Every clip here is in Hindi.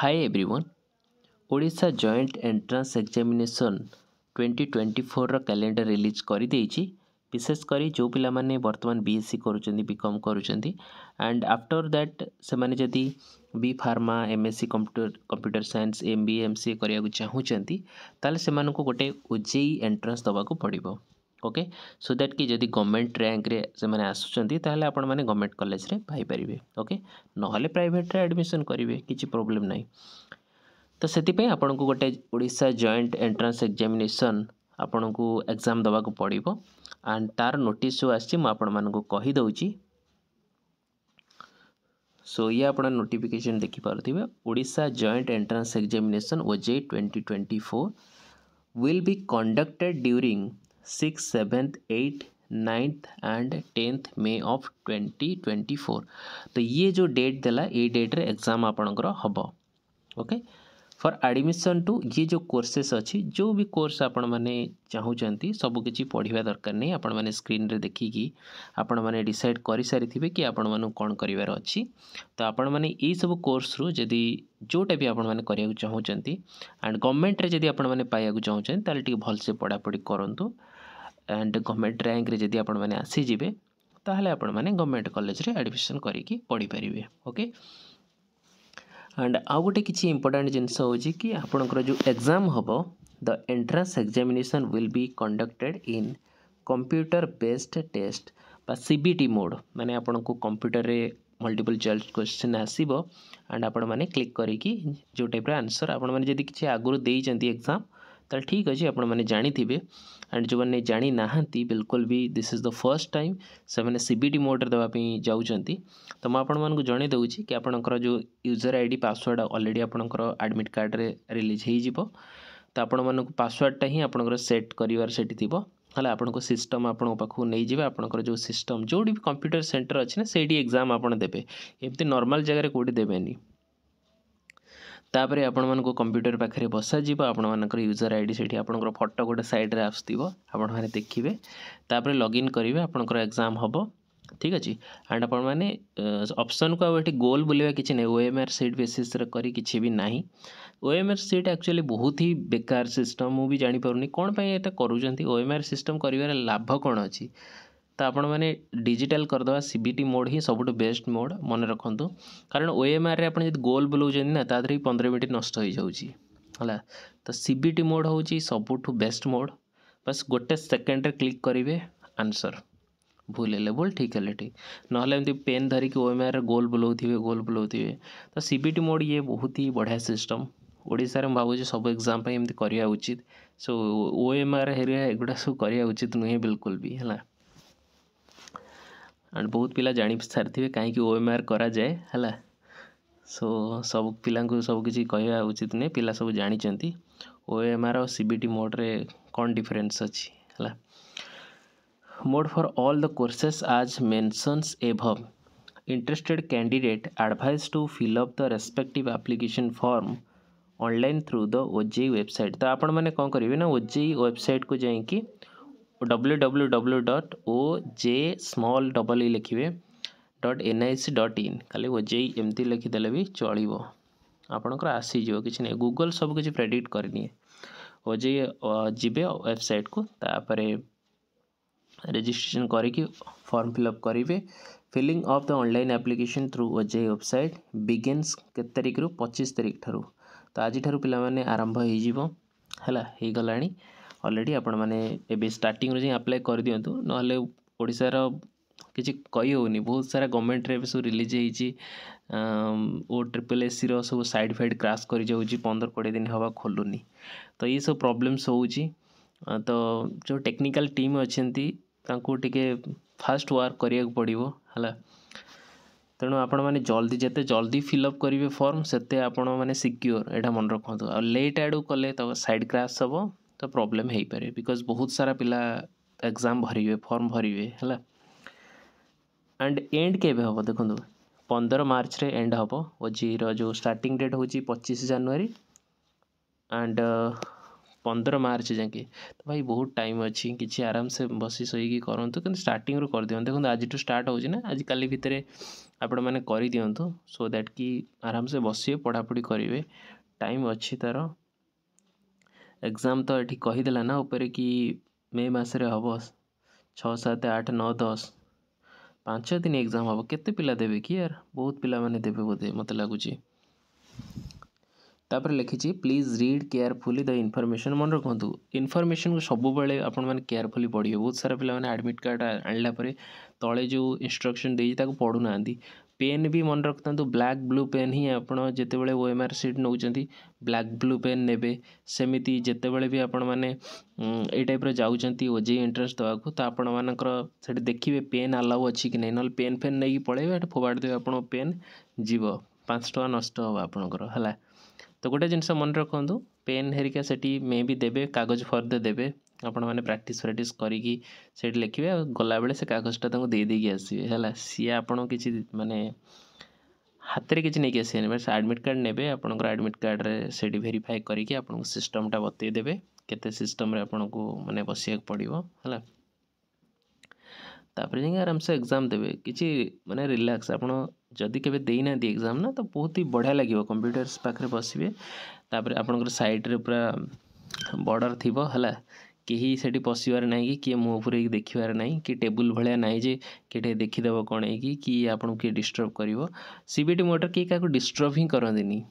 High everyone Odisha joint entrance examination twenty twenty four calendar release କରିଦେଇଛି ବିଶେଷ କରି ଯେଉଁ ପିଲାମାନେ ବର୍ତ୍ତମାନ ବି ଏସ୍ ସି କରୁଛନ୍ତି ବି କମ୍ କରୁଛନ୍ତି ଆଣ୍ଡ ଆଫ୍ଟର ଦ୍ୟାଟ୍ ସେମାନେ ଯଦି B pharma M S C computer computer science M B M C କରିବାକୁ ଚାହୁଁଛନ୍ତି ତା'ହେଲେ ସେମାନଙ୍କୁ ଗୋଟେ ଓ ଜେ ଇ ଏଣ୍ଟ୍ରାନ୍ସ ଦେବାକୁ ପଡ଼ିବ ओके सो दैट कि जदि गवर्नमेंट रैंक आसुँचे आप गवर्नमेंट कलेज पारे ओके ना प्राइट्रे एडमिशन करेंगे किसी प्रोब्लेम ना तो से को गोटे ओडा जयंट एंट्रान्स एक्जामेसन आपण को एग्जाम देवाक पड़ो एंड तार नोटिस जो आपण मानक कहीदे सो ये आप नोटिफिकेशन देखिपे ओडा joint entrance examination OJEE twenty twenty four will be conducted during six seventh eight ninth and tenth May of twenty twenty four तो ये जो डेट देला ये डेट्रे एग्जाम आपणकर हम ओके फर आडमिशन टू ये जो कोर्सेस अच्छी जो भी कोर्स आपण मैंने सबकि पढ़ा दरकार नहीं आपण मैंने स्क्रीन रे देखिकी आपण मैंने डिसाइड कर सारी कि आपण मैं कौन करार तो आपण मैंने सब कोर्स रु जदि जोटा भी आपण चाहूँ एंड गवर्नमेंट रे जदि आपण मैंने भलसे पढ़ापढ़ी करूँ एंड गवर्नमेंट रैंक रे जदि आपण माने आसी जिवे ताहले आपण माने गवर्नमेंट कॉलेज रे एडमिशन करिकी पढ़ी परिवे ओके एंड आउ गोटे किछि इंपोर्टेंट जिंस होजि कि आपणकर जो एग्जाम होबो the entrance examination will be conducted in computer based test बा सीबीटी मोड माने आपण को कंप्यूटर रे मल्टीपल चॉइस क्वेश्चन आसीबो एंड आपण माने क्लिक करिकी जो टाइप रे आंसर आपण माने जदि किछि आगुर देई जंती एग्जाम ତାହେଲେ ଠିକ୍ ଅଛି ଆପଣମାନେ ଜାଣିଥିବେ ଆଣ୍ଡ ଯେଉଁମାନେ ଜାଣିନାହାନ୍ତି ବିଲକୁଲ ବି this is the first time ସେମାନେ ସି ବି ଟି ମୋଡ଼୍ରେ ଦେବା ପାଇଁ ଯାଉଛନ୍ତି ତ ମୁଁ ଆପଣମାନଙ୍କୁ ଜଣାଇ ଦେଉଛି କି ଆପଣଙ୍କର ଯେଉଁ user I D password already ଆପଣଙ୍କର ଆଡ଼ମିଟ୍ କାର୍ଡ଼ରେ ରିଲିଜ୍ ହେଇଯିବ ତ ଆପଣମାନଙ୍କୁ ପାସୱାର୍ଡ଼ଟା ହିଁ ଆପଣଙ୍କର ସେଟ୍ କରିବାର ସେଠି ଥିବ ହେଲା ଆପଣଙ୍କ ସିଷ୍ଟମ୍ ଆପଣଙ୍କ ପାଖକୁ ନେଇଯିବେ ଆପଣଙ୍କର ଯେଉଁ ସିଷ୍ଟମ୍ ଯେଉଁଠି ବି କମ୍ପ୍ୟୁଟର ସେଣ୍ଟର ଅଛି ନା ସେଇଠି ଏକ୍ଜାମ୍ ଆପଣ ଦେବେ ଏମିତି ନର୍ମାଲ୍ ଜାଗାରେ କେଉଁଠି ଦେବେନି ତାପରେ ଆପଣମାନଙ୍କୁ କମ୍ପ୍ୟୁଟର ପାଖରେ ବସାଯିବ ଆପଣମାନଙ୍କର ୟୁଜର୍ ଆଇ ଡ଼ି ସେଠି ଆପଣଙ୍କର ଫଟୋ ଗୋଟେ ସାଇଡ଼୍ରେ ଆସୁଥିବ ଆପଣମାନେ ଦେଖିବେ ତାପରେ ଲଗ୍ଇନ୍ କରିବେ ଆପଣଙ୍କର ଏକ୍ଜାମ୍ ହେବ ଠିକ୍ ଅଛି ଆଣ୍ଡ ଆପଣମାନେ ଅପସନ୍କୁ ଆଉ ଏଠି ଗୋଲ୍ ବୁଲିବା କିଛି ନାହିଁ ଓ ଏମ୍ ଆର୍ ସିଟ୍ ବେସିସ୍ରେ କରି କିଛି ବି ନାହିଁ O M R sheet actually ବହୁତ ହି ବେକାର ସିଷ୍ଟମ୍ ମୁଁ ବି ଜାଣିପାରୁନି କ'ଣ ପାଇଁ ଏଇଟା କରୁଛନ୍ତି ଓ ଏମ୍ ଆର୍ ସିଷ୍ଟମ୍ କରିବାର ଲାଭ କ'ଣ ଅଛି ତ ଆପଣମାନେ ଡିଜିଟାଲ୍ କରିଦେବା ସି ବି ଟି ମୋଡ଼୍ ହିଁ ସବୁଠୁ ବେଷ୍ଟ ମୋଡ଼୍ ମନେ ରଖନ୍ତୁ କାରଣ ଓ ଏମ୍ ଆର୍ରେ ଆପଣ ଯଦି ଗୋଲ୍ ବୁଲାଉଛନ୍ତି ନା ତା ଦେହରେ ପନ୍ଦର ମିନିଟ୍ ନଷ୍ଟ ହୋଇଯାଉଛି ହେଲା ତ ସି ବି ଟି ମୋଡ଼୍ ହେଉଛି ସବୁଠୁ ବେଷ୍ଟ ମୋଡ଼୍ ବାସ୍ ଗୋଟେ ସେକେଣ୍ଡରେ କ୍ଲିକ୍ କରିବେ ଆନ୍ସର୍ ଭୁଲ ହେଲେ ଭୁଲ ଠିକ୍ ହେଲେ ଠିକ୍ ନହେଲେ ଏମିତି ପେନ୍ ଧରିକି ଓ ଏମ୍ ଆର୍ରେ ଗୋଲ୍ ବୁଲାଉଥିବେ ଗୋଲ୍ ବୁଲାଉଥିବେ ତ ସି ବି ଟି ମୋଡ଼୍ ଇଏ ବହୁତ ହି ବଢ଼ିଆ ସିଷ୍ଟମ୍ ଓଡ଼ିଶାରେ ମୁଁ ଭାବୁଛି ସବୁ ଏକ୍ଜାମ୍ ପାଇଁ ଏମିତି କରିବା ଉଚିତ ସୋ ଓ ଏମ୍ ଆର୍ ହେରିକା ଏଗୁଡ଼ା ସବୁ କରିବା ଉଚିତ ନୁହେଁ ବିଲକୁଲ ବି ହେଲା અને બહુત પેલા જાણી સર થી કે કાહી કે ઓએમઆર કરા જાય હલા સો સબ પેલા કો સબ કી કહીયા ઉચિત ને પેલા સબ જાણી ચંતી ઓએમઆર ઓ સીબીટી મોડ રે કોન ડિફરન્સ અછી હલા mode for all the courses as mentions above interested candidate advice to fill up the respective application form online through the OJEE website તો આપણ મને કો કરીબે ના ઓજી વેબસાઈટ કુ જઈ કી W W W dot O J small double E ଲେଖିବେ dot N I C dot in ଖାଲି ଓ ଜେ ଏମିତି ଲେଖିଦେଲେ ବି ଚଳିବ ଆପଣଙ୍କର ଆସିଯିବ କିଛି ନାହିଁ ଗୁଗଲ୍ ସବୁ କିଛି ପ୍ରେଡ଼ିକ୍ଟ କରିନିଏ ଓ ଜେ ଯିବେ ୱେବସାଇଟ୍କୁ ତାପରେ ରେଜିଷ୍ଟ୍ରେସନ୍ କରିକି ଫର୍ମ ଫିଲ୍ଅପ୍ କରିବେ filling of the online application through O J website begins କେତେ ତାରିଖରୁ ପଚିଶ ତାରିଖ ଠାରୁ ତ ଆଜିଠାରୁ ପିଲାମାନେ ଆରମ୍ଭ ହେଇଯିବ ହେଲା ହେଇଗଲାଣି ଅଲରେଡ଼ି ଆପଣମାନେ ଏବେ ଷ୍ଟାର୍ଟିଂରୁ ଯାଇ ଆପ୍ଲାଏ କରିଦିଅନ୍ତୁ ନହେଲେ ଓଡ଼ିଶାର କିଛି କହି ହେଉନି ବହୁତ ସାରା ଗଭର୍ଣ୍ଣମେଣ୍ଟରେ ଏବେ ସବୁ ରିଲିଜ୍ ହେଇଛି ଓ ଟ୍ରିପଲ୍ ଏସ୍ସିର ସବୁ ସାଇଡ଼୍ ଫାଇଡ଼୍ କ୍ରାସ୍ କରିଯାଉଛି ପନ୍ଦର କୋଡ଼ିଏ ଦିନ ହେବା ଖୋଲୁନି ତ ଏଇସବୁ ପ୍ରୋବ୍ଲେମ୍ସ ହେଉଛି ତ ଯେଉଁ ଟେକ୍ନିକାଲ୍ ଟିମ୍ ଅଛନ୍ତି ତାଙ୍କୁ ଟିକେ ଫାଷ୍ଟ ୱାର୍କ କରିବାକୁ ପଡ଼ିବ ହେଲା ତେଣୁ ଆପଣମାନେ ଜଲ୍ଦି ଯେତେ ଜଲ୍ଦି ଫିଲ୍ଅପ୍ କରିବେ ଫର୍ମ ସେତେ ଆପଣମାନେ ସିକ୍ୟୁର୍ ଏଇଟା ମନେ ରଖନ୍ତୁ ଆଉ ଲେଟ୍ ଆଡ଼ୁ କଲେ ତ ସାଇଡ଼୍ କ୍ରାସ୍ ହେବ तो प्रॉब्लम हो पारे बिकज बहुत सारा पिला एग्जाम भर फर्म भर है एंड एंड के हम देखो तो, पंदर मार्च रे एंड हम ओजी रो स्टार्ट डेट हूँ पचीस जानुरी एंड पंदर मार्च जाके तो भाई बहुत टाइम अच्छी किसी आराम से बस सही करूँ कि स्टार्टिंग रु कर दिखाँ देखो तो, आज तो स्टार्ट हो आज कल भितर आपण मैंने दिंतु सो दैट कि आराम से बस पढ़ापढ़ी करेंगे टाइम अच्छी तरह ଏଗ୍ଜାମ୍ ତ ଏଠି କହିଦେଲା ନା ଉପରେ କି ମେ ମାସରେ ହେବ ଛଅ ସାତ ଆଠ ନଅ ଦଶ ପାଞ୍ଚ ଦିନ ଏଗ୍ଜାମ୍ ହେବ କେତେ ପିଲା ଦେବେ କି ୟାର ବହୁତ ପିଲାମାନେ ଦେବେ ବୋଧେ ମୋତେ ଲାଗୁଛି ତାପରେ ଲେଖିଛି please read carefully the information ମନେ ରଖନ୍ତୁ ଇନଫର୍ମେସନ୍କୁ ସବୁବେଳେ ଆପଣମାନେ କେୟାରଫୁଲି ପଢ଼ିବେ ବହୁତ ସାରା ପିଲାମାନେ ଆଡ଼ମିଟ୍ କାର୍ଡ଼ ଆଣିଲା ପରେ ତଳେ ଯେଉଁ ଇନଷ୍ଟ୍ରକ୍ସନ୍ ଦେଇଛି ତାକୁ ପଢ଼ୁନାହାନ୍ତି ପେନ୍ ବି ମନେ ରଖିଥାନ୍ତୁ ବ୍ଲାକ୍ ବ୍ଲୁ ପେନ୍ ହିଁ ଆପଣ ଯେତେବେଳେ ଓ ଏମ୍ ଆର୍ ସିଟ୍ ନେଉଛନ୍ତି ବ୍ଲାକ୍ ବ୍ଲୁ ପେନ୍ ନେବେ ସେମିତି ଯେତେବେଳେ ବି ଆପଣମାନେ ଏଇ ଟାଇପ୍ର ଯାଉଛନ୍ତି ଓ ଜେ ଏଣ୍ଟ୍ରାନ୍ସ ଦେବାକୁ ତ ଆପଣମାନଙ୍କର ସେଠି ଦେଖିବେ ପେନ୍ ଆଲାଉ ଅଛି କି ନାହିଁ ନହେଲେ ପେନ୍ ଫେନ୍ ନେଇକି ପଳେଇବେ ଏଠି ଫୋପାଡ଼ି ଦେବେ ଆପଣଙ୍କ ପେନ୍ ଯିବ ପାଞ୍ଚ ଟଙ୍କା ନଷ୍ଟ ହେବ ଆପଣଙ୍କର ହେଲା ତ ଗୋଟେ ଜିନିଷ ମନେ ରଖନ୍ତୁ ପେନ୍ ହେରିକା ସେଠି ମେ ବି ଦେବେ କାଗଜ ଫର୍ଦ୍ଦ ଦେବେ आपण मैंने प्राक्ट फ्राक्ट करेट लिखे गला बेले से कागजटा देदेक आसवे है सी आपण मानने हाथ में किसी नहीं आसवे बट आडमिट कार्ड ने आपमिट कार्ड से भेरीफाए करके आपको सिस्टमटा बतईदे केम आपको मैंने बस पड़ो है तापर आराम से एग्जाम देवे किसी मानने रिल्क्स आपड़ जदि ना एग्जाम ना तो बहुत ही बढ़िया लगे कंप्यूटर्स पाखे बस आप सैड्रे पूरा बॉर्डर थी है कहीं से पशार ना कि किए मुहर देखार ना कि टेबुल भाया नाईजे किए देखीद कण कि आपको किए डिस्टर्ब कर सीबीटी मोटर किए क्या डिस्टर्ब ही करती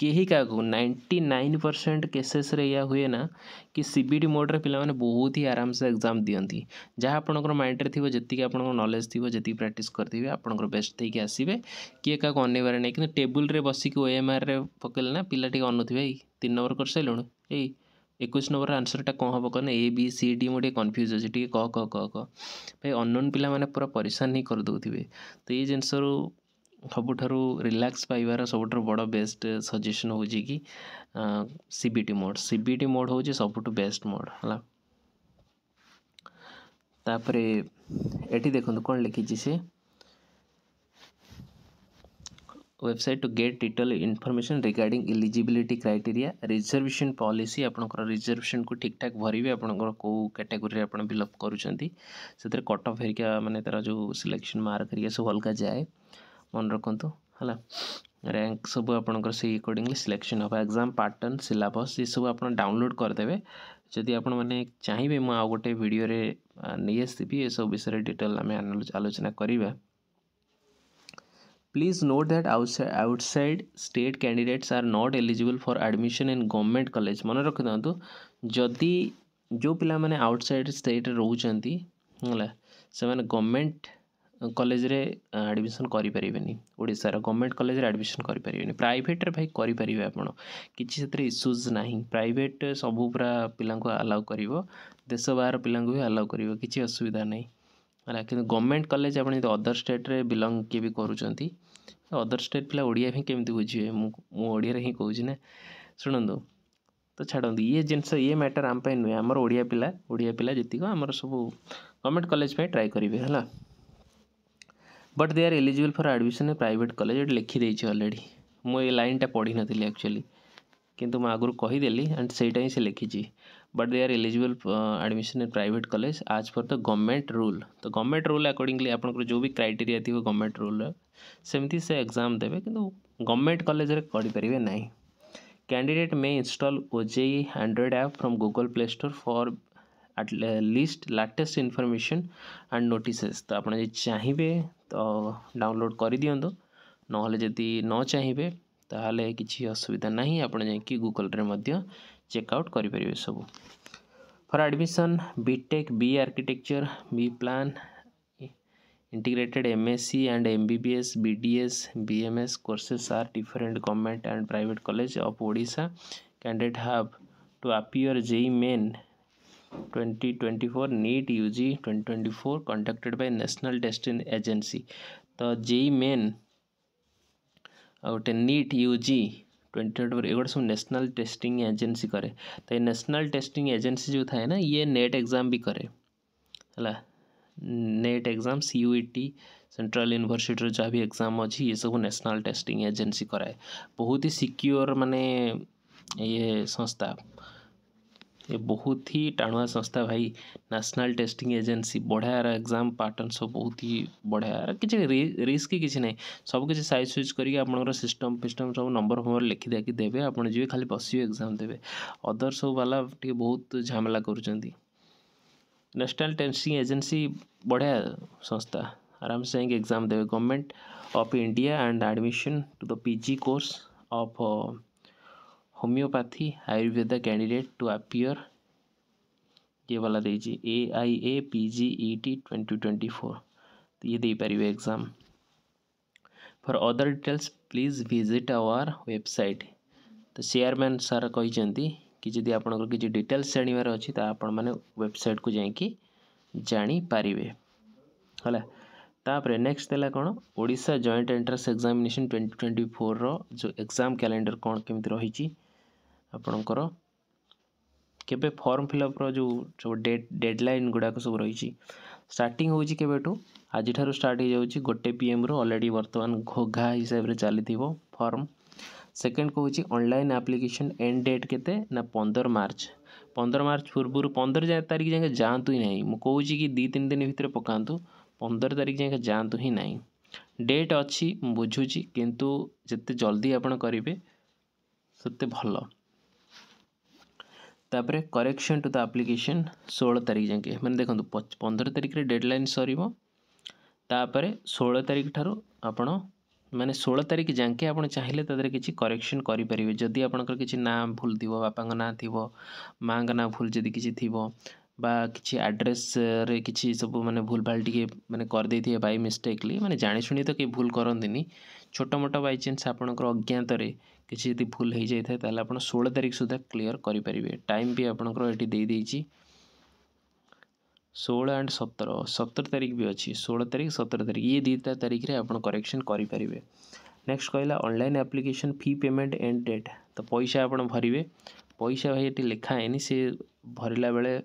कहीं क्या नाइंटी नाइन परसेंट केसेस या हुए ना कि सीबीटी मोड्रे पे बहुत ही आराम से एग्जाम दिखती जहाँ आप माइंड थी जी आप नलेज थी जी प्राक्ट करेंगे आप बेस्ट थी आसवे किए क्या अनबारे ना कि टेबुल बसिक ओ एम आर रे पकड़े ना पिला अनुए तीन नंबर कर सारे ऐ ଏକୋଇଶ ନମ୍ବର ଆନ୍ସରଟା କ'ଣ ହେବ କହନା ଏ ବି ସି ଡି ମୁଁ ଟିକେ କନଫ୍ୟୁଜ୍ ଅଛି ଟିକେ କହ କହ କହ କହ ଭାଇ ଅନନୋନ୍ ପିଲାମାନେ ପୁରା ପରେଶାନ ହିଁ କରିଦେଉଥିବେ ତ ଏଇ ଜିନିଷରୁ ସବୁଠାରୁ ରିଲାକ୍ସ ପାଇବାର ସବୁଠାରୁ ବଡ଼ ବେଷ୍ଟ ସଜେସନ୍ ହେଉଛି କି ସି ବି ଟି ମୋଡ଼ ସି ବି ଟି ମୋଡ଼ ହେଉଛି ସବୁଠୁ ବେଷ୍ଟ ମୋଡ଼ ହେଲା ତାପରେ ଏଠି ଦେଖନ୍ତୁ କ'ଣ ଲେଖିଛି ସେ website to get detail information regarding eligibility criteria reservation policy आपर रिजर्वेशन को ठीक ठाक भरवे आपर कौ कैटेगोरी आज बिलअप करते कट अफ मैंने तरह जो सिलेक्शन मार्क हेरिका सब अलग जाए मन रखु है रैंक सब आपर से अकॉर्डिंगली सिलेक्शन हम एग्जाम पैटर्न सिलेबस ये सब आप डाउनलोड करदे जदि आप चाहिए मुझे आउ गोटे भिडे नहीं आसबि ये सब विषय डिटेल आम आलोचना करवा please note that outside, state candidates are are not eligible for in government government college. मन रखिदिंतु जदि जो पाने आउटसाइड स्टेट रोचला है से गवर्नमेंट कॉलेज रे एडमिशन करेनि गवर्नमेंट कॉलेज रे एडमिशन करेनि प्राइट रे भाई करेंगे आपड़ कि इश्यूज ना प्राइट सब पूरा पिला आलाउ कर देश बाहर पिला भी आलाउ कर किसी असुविधा ना है कि गवर्नमेंट कॉलेज आप अदर स्टेट रे बिलंग किए भी करूँगी અધર સ્ટેટ પેલા ઓડિયા ભી કેમતી બોજીએ મુ ઓડિયા રહી કોજીને સુનંદો તો છડું યે જનસ યે મેટર આમ પે નય અમાર ઓડિયા પેલા ઓડિયા પેલા જેતી કો અમાર સબ કોમેન્ટ કોલેજ પે ટ્રાય કરીબે હેલા but there eligible for admission private college લખી દેઈ છે ઓલરેડી મોય આ લાઈન ટે પડી નથિલી એક્ચ્યુઅલી કિંંતુ મા આગુર કહી દેલી એન્ડ સેઈ ટાઈ સે લખી જી but they are eligible admission in private college as per the government rule तो गवर्नमेंट रूल अकॉर्डिंगली आप जो भी क्राइटेरिया थी गवर्नमेंट रूल सेमती से एग्जाम देवे कि गवर्नमेंट कलेज करेंगे ना candidate may install OJEE Android आप from Google Play Store for at least latest information and notices तो आप चाहिए तो डाउनलोड कर दिं ना न चाहिए तो हेल्ले किसी असुविधा ना आप गुगल रे मध्य चेकआउट कर सब फर admission BTech B architecture B plan integrated C and M S B MBBS BDS BMS courses are different government and प्राइट college of Voda candidate how to appear JEE main twenty twenty 2024 NEET twenty four conducted by नाशनाल testing agency तो जेई मेन गोटे नीट यूजी ट्वेंटी थर्ड एगुड़ा सब नेशनल टेस्टिंग एजेन्सी करे तो ये नेशनल टेस्टिंग एजेन्सी जो थाए ना ये नेट एग्जाम भी करे हला नेट एग्जाम सी यू टी सेंट्रल यूनिवर्सिटी जहाँ भी एग्जाम अच्छी ये सब नेशनल टेस्टिंग एजेन्सी कराए बहुत ही सिक्योर मानने ये संस्था ये बहुत ही टाणुआ संस्था भाई नेशनल टेस्टिंग एजेंसी बढ़िया एग्जाम पैटर्न सब बहुत ही बढ़िया कि रिस्क किसी नहीं सब किसी सैज सुइज करके आप सिस्टम फिस्टम सब नंबर फंबर लिखी दे कि देवे आप खाली बस एग्जाम देवे अदर सब वाला बहुत झमेला करसनाल टेस्टिंग एजेन्सी बढ़िया संस्था आराम से जाएंगे एग्जाम देवे government of India and admission to the PG course of homeopathy Ayurveda candidate to appear ये वाला दीजिए ए आई A P G E T twenty twenty four तो ये दे पारे exam for other details please visit our website तो चेयरमैन सार कहते कि जी आप किसी डिटेल्स जानवर अच्छी तो आप वेबसाइट को जापारे है नेक्स्ट है कौन Voda joint entrance examination twenty twenty four रो एक्जाम एग्जाम कैलेंडर कौन केमी रही ଆପଣଙ୍କର କେବେ ଫର୍ମ ଫିଲ୍ଅପ୍ର ଯେଉଁ ସବୁ ଡେଟ୍ ଡେଡ଼ଲାଇନ୍ ଗୁଡ଼ାକ ସବୁ ରହିଛି ଷ୍ଟାର୍ଟିଂ ହେଉଛି କେବେଠୁ ଆଜିଠାରୁ ଷ୍ଟାର୍ଟ ହେଇଯାଉଛି ଗୋଟେ ପି ପିଏମ୍ରୁ ଅଲରେଡ଼ି ବର୍ତ୍ତମାନ ଘୋଘା ହିସାବରେ ଚାଲିଥିବ ଫର୍ମ ସେକେଣ୍ଡ କହୁଛି ଅନଲାଇନ୍ ଆପ୍ଲିକେସନ୍ ଏଣ୍ଡ ଡେଟ୍ କେତେ ନା ପନ୍ଦର ମାର୍ଚ୍ଚ ପନ୍ଦର ମାର୍ଚ୍ଚ ପୂର୍ବରୁ ପନ୍ଦର ତାରିଖ ଯାଏଁ ଯାଆନ୍ତୁ ହିଁ ନାହିଁ ମୁଁ କହୁଛି କି ଦୁଇ ତିନି ଦିନ ଭିତରେ ପକାନ୍ତୁ ପନ୍ଦର ତାରିଖ ଯାଏଁ ଯାଆନ୍ତୁ ହିଁ ନାହିଁ ଡେଟ୍ ଅଛି ମୁଁ ବୁଝୁଛି କିନ୍ତୁ ଯେତେ ଜଲ୍ଦି ଆପଣ କରିବେ ସେତେ ଭଲ ତାପରେ କରେକ୍ସନ୍ ଟୁ ଦ ଆପ୍ଲିକେସନ୍ ଷୋହଳ ତାରିଖ ଯାକେ ମାନେ ଦେଖନ୍ତୁ ପନ୍ଦର ତାରିଖରେ ଡେଡ଼ଲାଇନ୍ ସରିବ ତାପରେ ଷୋହଳ ତାରିଖ ଠାରୁ ଆପଣ ମାନେ ଷୋହଳ ତାରିଖ ଯାକେ ଆପଣ ଚାହିଁଲେ ତା ଦେହରେ କିଛି କରେକ୍ସନ୍ କରିପାରିବେ ଯଦି ଆପଣଙ୍କର କିଛି ନାଁ ଭୁଲ ଥିବ ବାପାଙ୍କ ନାଁ ଥିବ ମାଆଙ୍କ ନାଁ ଭୁଲ ଯଦି କିଛି ଥିବ बा किसी आड्रेस कि सब मानते भूलभाल टी मैंने थे बै मिस्टेकली मैंने जाशु तो कहीं भूल करती छोटमोट बैचान्स आपंकर अज्ञात किसी जब भूल हो जाए तो आप षोह तारीख सुधा क्लीयर करेंगे टाइम भी आपंकर षोह एंड सतर सतर तारिख भी अच्छी षोह तारिख सतर तारीख ये दुटा तारीख में आज करेक्शन करेंगे नेक्स्ट कहला अनल application fee payment and date तो पैसा आप भरवे पैसा भाई ये लिखा है सी भरला बेले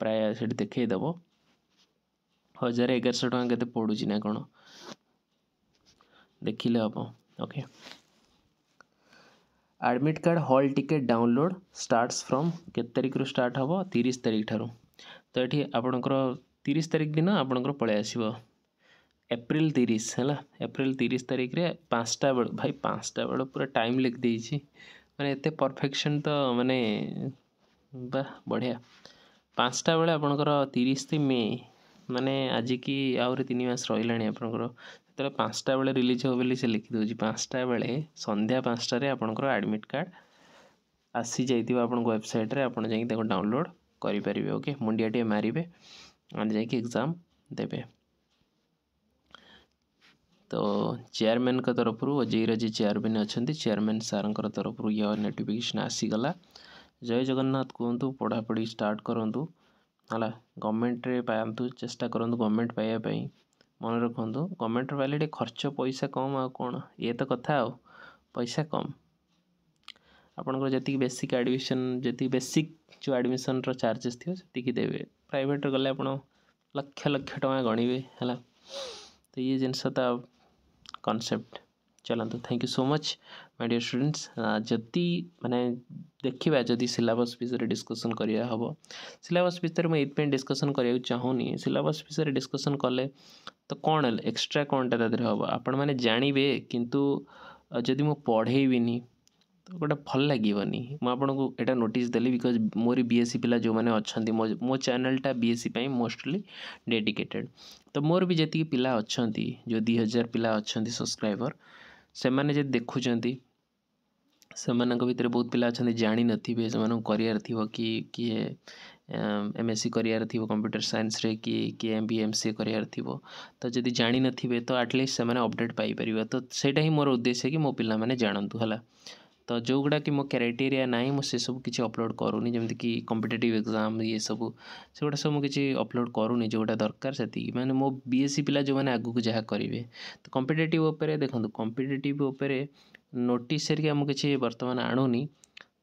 ପ୍ରାୟ ସେଇଠି ଦେଖେଇଦେବ ହଜାରେ ଏଗାରଶହ ଟଙ୍କା କେତେ ପଡ଼ୁଛି ନା କ'ଣ ଦେଖିଲେ ହେବ okay admit card hall ticket download starts from କେତେ ତାରିଖରୁ ଷ୍ଟାର୍ଟ ହେବ ତିରିଶ ତାରିଖ ଠାରୁ ତ ଏଠି ଆପଣଙ୍କର ତିରିଶ ତାରିଖ ଦିନ ଆପଣଙ୍କର ପଳେଇ ଆସିବ ଏପ୍ରିଲ ତିରିଶ ହେଲା ଏପ୍ରିଲ ତିରିଶ ତାରିଖରେ ପାଞ୍ଚଟା ବେଳୁ ଭାଇ ପାଞ୍ଚଟା ବେଳୁ ପୁରା ଟାଇମ୍ ଲେଖିଦେଇଛି ମାନେ ଏତେ ପରଫେକ୍ସନ୍ ତ ମାନେ ବା ବଢ଼ିଆ ପାଞ୍ଚଟା ବେଳେ ଆପଣଙ୍କର ତିରିଶି ମେ ମାନେ ଆଜିକି ଆହୁରି ତିନି ମାସ ରହିଲାଣି ଆପଣଙ୍କର ସେତେବେଳେ ପାଞ୍ଚଟା ବେଳେ ରିଲିଜ୍ ହେବ ବୋଲି ସେ ଲେଖିଦେଉଛି ପାଞ୍ଚଟା ବେଳେ ସନ୍ଧ୍ୟା ପାଞ୍ଚଟାରେ ଆପଣଙ୍କର ଆଡ଼ମିଟ୍ କାର୍ଡ଼ ଆସିଯାଇଥିବ ଆପଣଙ୍କ ୱେବସାଇଟ୍ରେ ଆପଣ ଯାଇକି ତାକୁ ଡାଉନଲୋଡ଼୍ କରିପାରିବେ ଓକେ ମୁଣ୍ଡିଆଟିଏ ମାରିବେ ଆଣି ଯାଇକି ଏକ୍ଜାମ୍ ଦେବେ ତ ଚେୟାରମ୍ୟାନ୍ଙ୍କ ତରଫରୁ ଓଜେଇର ଯିଏ ଚେୟାରମ୍ୟାନ୍ ଅଛନ୍ତି ଚେୟାରମ୍ୟାନ୍ ସାର୍ଙ୍କର ତରଫରୁ ଇଏ ନୋଟିଫିକେସନ୍ ଆସିଗଲା जय जगन्नाथ कहतु पढ़ापढ़ी स्टार्ट करूँ हाला गवर्नमेंट पातु चेस्टा करूँ गवर्नमेंट पाइबापी मन रखुद गवर्नमेंट पाइले टे खर्च पैसा कम आए तो कथा पैसा कम आपण जी बेसिक एडमिशन जी बेसिक जो एडमिशन रार्जेस थी से दे प्राइट गले आप लक्ष लक्ष टा गणवे है तो ये जिनस कनसेप्ट चलत thank you so much my dear students जदि मैंने देखिए जदि सिलेबस विषय डिस्कसन कराया सिलेबस विषय मुझे ये डिस्कसन कर चाहूनी सिलेबस विषय डिस्कसन कले तो कौन एक्सट्रा कौन टाइम हम आपण मैंने जानवे कितु जदि मुझ पढ़ेबी तो गोटे भल लगे मुझे यहाँ notice they because Mori B SC पिला जो मैंने अच्छा मो मो चेलटा बी एससी मोस्टली डेडिकेटेड तो मोर भी जी पिला अच्छा जो दुई पिला अच्छा सब्सक्राइबर से देखुं से मितर बहुत पिला अच्छा जाणी नए से करियर थी कि किए एम एस सी करियर थी कंप्यूटर साइंस रे किए किए M B M C career थी तो जी जाणी नए तो आटलिस्ट से अपडेट पाइपर तो सेटा ही मोर उद्देश्य कि मो पाने जानतु है तो जो गुड़ा कि मो क्यारेटेरिया ना मुझे सब किसी अपलोड करूनी जमीक कंपिटेट एक्जाम ये सब से गुड़ा सब मुझे अपलोड करूनी जो गुड़ा दरकार से मैंने मो बीएससी पिला जो मैंने आगे जहाँ करेंगे तो कंपिटेट उपरे देखो कंपिटेट उपरे नोटिस हरिका किसी बर्तमान आणुनि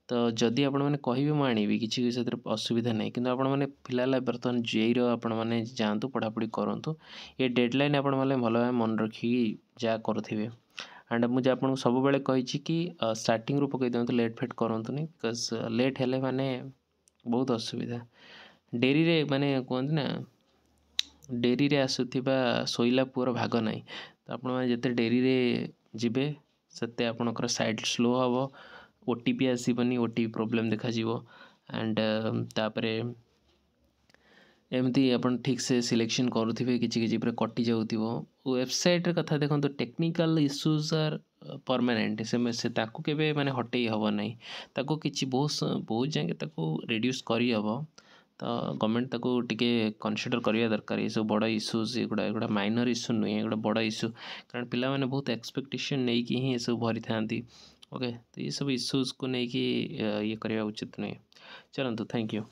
तो जदि आप कह आणी किसी असुविधा नहीं कि आप फिलहाल बर्तमान जेई e रुपए पढ़ापढ़ी करूँ ये डेडलैन आपल भाव मन रखी जहाँ करें एंड मुझे आप सब कही कि स्टार्ट रू पकई दिखाँ लेट फेट कर लेट हेले मैंने बहुत असुविधा डेरी रे मैंने कहते ना डेरी रे आसूबा शोला पुअर भाग ना तो आपते डेरी रे जिबे सेते आपणकर साइड स्लो हे ओटीपी आसबनी ओटीपी प्रोब्लेम देखा एंड तापर एमती आप ठीक से सिलेक्शन करुवे कि कटि जा वेबसाइट कथ देख तो टेक्निकल इश्यूज आर परमानेंट से के मैंने हटे हम ना कि बहुत बहुत जाए रिड्यूस करहब तो गवर्नमेंट ताको टे कनसीडर करवा दरकार ये सब बड़ इश्यूज युवा युवा माइनर इश्यू नुहे गुटा बड़ इश्यू कारण पे बहुत एक्सपेक्टेशन नहीं कि ही ये सब भरी था ओके तो ये सब इश्यूज को लेकिन ये करवा उचित नुहे चलो थैंक यू